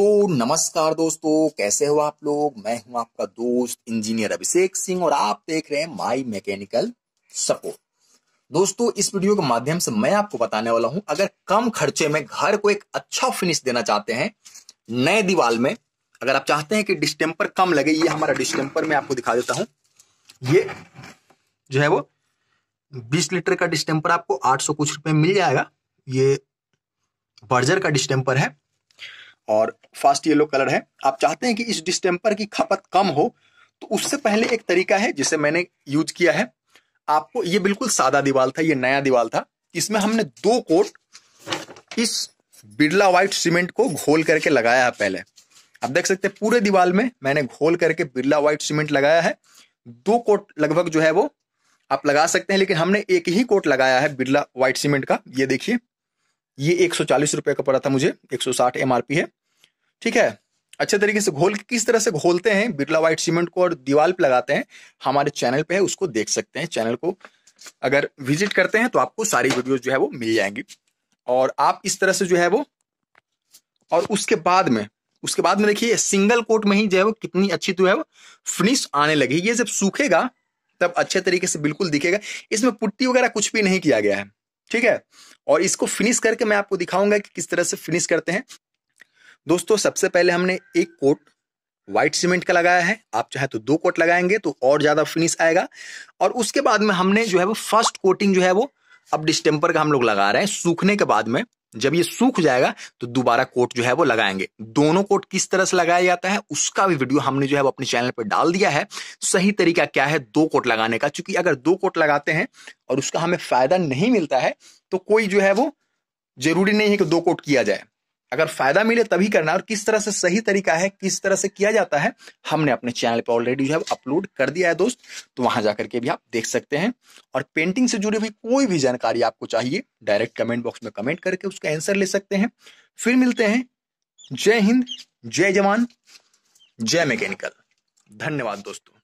तो नमस्कार दोस्तों कैसे हो आप लोग मैं हूं आपका दोस्त इंजीनियर अभिषेक सिंह और आप देख रहे हैं माई मैकेनिकल सपोर्ट दोस्तों इस वीडियो के माध्यम से मैं आपको बताने वाला हूं अगर कम खर्चे में घर को एक अच्छा फिनिश देना चाहते हैं नए दीवाल में अगर आप चाहते हैं कि डिस्टेम्पर कम लगे ये हमारा डिस्टेम्पर मैं आपको दिखा देता हूं ये जो है वो बीस लीटर का डिस्टेम्पर आपको आठ सौ कुछ रुपये मिल जाएगा ये बर्जर का डिस्टेम्पर है और फास्ट येलो कलर है आप चाहते हैं कि इस डिस्टेम्पर की खपत कम हो तो उससे पहले एक तरीका है जिसे मैंने यूज किया है आपको ये बिल्कुल सादा दीवाल था ये नया दीवाल था इसमें हमने दो कोट इस बिरला व्हाइट सीमेंट को घोल करके लगाया है पहले आप देख सकते हैं पूरे दीवाल में मैंने घोल करके बिरला वाइट सीमेंट लगाया है दो कोट लगभग जो है वो आप लगा सकते हैं लेकिन हमने एक ही कोट लगाया है बिरला व्हाइट सीमेंट का ये देखिए ये एक सौ का पड़ा था मुझे आर एमआरपी है ठीक है अच्छे तरीके से घोल किस तरह से घोलते हैं बिरला व्हाइट सीमेंट को और दीवार पे लगाते हैं हमारे चैनल पे है उसको देख सकते हैं चैनल को अगर विजिट करते हैं तो आपको सारी वीडियो जो है वो मिल जाएंगी और आप इस तरह से जो है वो और उसके बाद में उसके बाद में देखिए सिंगल कोट में ही जो है वो कितनी अच्छी जो तो है वो फिनिश आने लगी ये जब सूखेगा तब अच्छे तरीके से बिल्कुल दिखेगा इसमें पुट्टी वगैरह कुछ भी नहीं किया गया है ठीक है और इसको फिनिश करके मैं आपको दिखाऊंगा कि किस तरह से फिनिश करते हैं दोस्तों सबसे पहले हमने एक कोट व्हाइट सीमेंट का लगाया है आप चाहे तो दो कोट लगाएंगे तो और ज़्यादा फिनिश आएगा और उसके बाद में हमने जो है वो फर्स्ट कोटिंग जो है वो अब डिस्टेम्पर का हम लोग लगा रहे हैं सूखने के बाद में जब ये सूख जाएगा तो दोबारा कोट जो है वो लगाएंगे दोनों कोट किस तरह से लगाया जाता है उसका भी वीडियो हमने जो है वो अपने चैनल पर डाल दिया है तो सही तरीका क्या है दो कोट लगाने का क्योंकि अगर दो कोट लगाते हैं और उसका हमें फायदा नहीं मिलता है तो कोई जो है वो जरूरी नहीं है कि दो कोट किया जाए अगर फायदा मिले तभी करना और किस तरह से सही तरीका है किस तरह से किया जाता है हमने अपने चैनल पर ऑलरेडी जो है अपलोड कर दिया है दोस्त तो वहां जाकर के भी आप देख सकते हैं और पेंटिंग से जुड़ी हुई कोई भी जानकारी आपको चाहिए डायरेक्ट कमेंट बॉक्स में कमेंट करके उसका आंसर ले सकते हैं फिर मिलते हैं जय हिंद जय जवान जय मैकेनिकल धन्यवाद दोस्तों